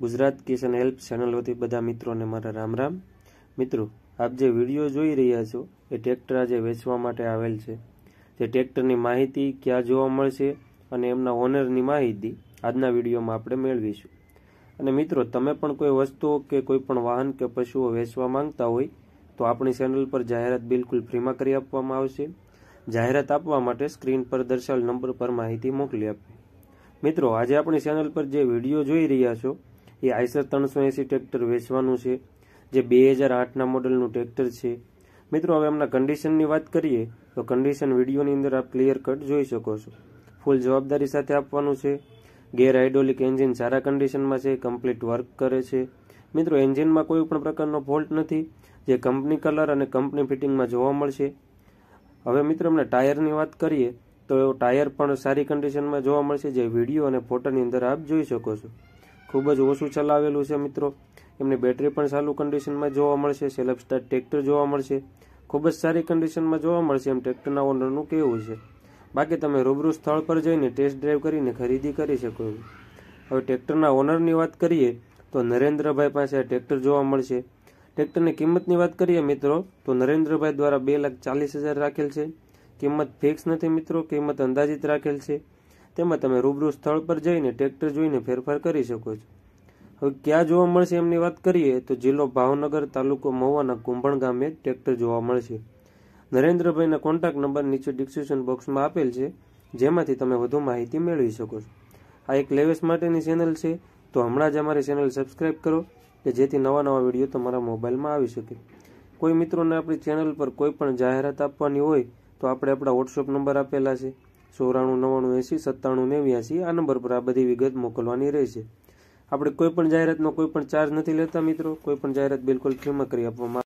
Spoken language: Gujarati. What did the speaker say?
ગુજરાત કિશન હેલ્પ ચેનલોથી બધા મિત્રોને મારા રામ રામ મિત્રો આપ જે વિડીયો જોઈ રહ્યા છો એ ટ્રેક્ટર આજે વેચવા માટે આવેલ છે તે ટ્રેક્ટરની માહિતી ક્યાં જોવા મળશે અને એમના ઓનરની માહિતી આજના વિડીયોમાં આપણે મેળવીશું અને મિત્રો તમે પણ કોઈ વસ્તુઓ કે કોઈ પણ વાહન કે પશુઓ વેચવા માંગતા હોય તો આપણી ચેનલ પર જાહેરાત બિલકુલ ફ્રીમાં કરી આપવામાં આવશે જાહેરાત આપવા માટે સ્ક્રીન પર દર્શાવેલ નંબર પર માહિતી મોકલી આપવી મિત્રો આજે આપણી ચેનલ પર જે વિડીયો જોઈ રહ્યા છો એ આઈસર ત્રણસો એંસી ટ્રેક્ટર વેચવાનું છે જે બે હજાર આઠના મોડલનું ટ્રેક્ટર છે મિત્રો હવે એમના કન્ડિશનની વાત કરીએ તો કન્ડિશન વિડીયોની અંદર આપ ક્લિયર કટ જોઈ શકો છો ફૂલ જવાબદારી સાથે આપવાનું છે ગેર હાઇડ્રોલિક એન્જિન સારા કન્ડિશનમાં છે કમ્પ્લીટ વર્ક કરે છે મિત્રો એન્જિનમાં કોઈ પણ પ્રકારનો ફોલ્ટ નથી જે કંપની કલર અને કંપની ફિટિંગમાં જોવા મળશે હવે મિત્રો અમને ટાયરની વાત કરીએ તો ટાયર પણ સારી કન્ડિશનમાં જોવા મળશે જે વિડીયો અને ફોટોની અંદર આપ જોઈ શકો છો ખૂબ જ ઓછું ચલાવેલું છે મિત્રો એમની બેટરી પણ સારું કન્ડિશનમાં જોવા મળશે સેલ્ફ સ્ટાર્ટ ટ્રેક્ટર જોવા મળશે ખૂબ જ સારી કન્ડિશનમાં જોવા મળશે એમ ટ્રેક્ટરના ઓનરનું કેવું છે બાકી તમે રૂબરૂ સ્થળ પર જઈને ટેસ્ટ ડ્રાઈવ કરીને ખરીદી કરી શકો હવે ટ્રેક્ટરના ઓનરની વાત કરીએ તો નરેન્દ્રભાઈ પાસે ટ્રેક્ટર જોવા મળશે ટ્રેક્ટરની કિંમતની વાત કરીએ મિત્રો તો નરેન્દ્રભાઈ દ્વારા બે લાખ ચાલીસ હજાર રાખેલ છે કિંમત ફિક્સ નથી મિત્રો કિંમત અંદાજિત રાખેલ છે તેમાં તમે રૂબરૂ સ્થળ પર જઈને ટ્રેક્ટર જોઈને ફેરફાર કરી શકો છો હવે ક્યાં જોવા મળશે એમની વાત કરીએ તો જિલ્લો ભાવનગર તાલુકો મહુવાના કુંભણ ગામે ટ્રેક્ટર જોવા મળશે નરેન્દ્રભાઈના કોન્ટેક્ટ નંબર નીચે ડિસ્ક્રિપ્શન બોક્સમાં આપેલ છે જેમાંથી તમે વધુ માહિતી મેળવી શકો છો આ એક લેવેસ માટેની ચેનલ છે તો હમણાં જ અમારી ચેનલ સબસ્ક્રાઈબ કરો કે જેથી નવા નવા વિડીયો તમારા મોબાઈલમાં આવી શકે કોઈ મિત્રોને આપણી ચેનલ પર કોઈ પણ જાહેરાત આપવાની હોય તો આપણે આપણા વોટ્સઅપ નંબર આપેલા છે ચોરાણું નવ્વાણું એંસી સત્તાણું નેવ્યાસી આ નંબર પર આ બધી વિગત મોકલવાની રહેશે આપણે કોઈ પણ જાહેરાતનો કોઈ પણ ચાર્જ નથી લેતા મિત્રો કોઈ પણ જાહેરાત બિલકુલ ફ્રીમાં કરી આપવામાં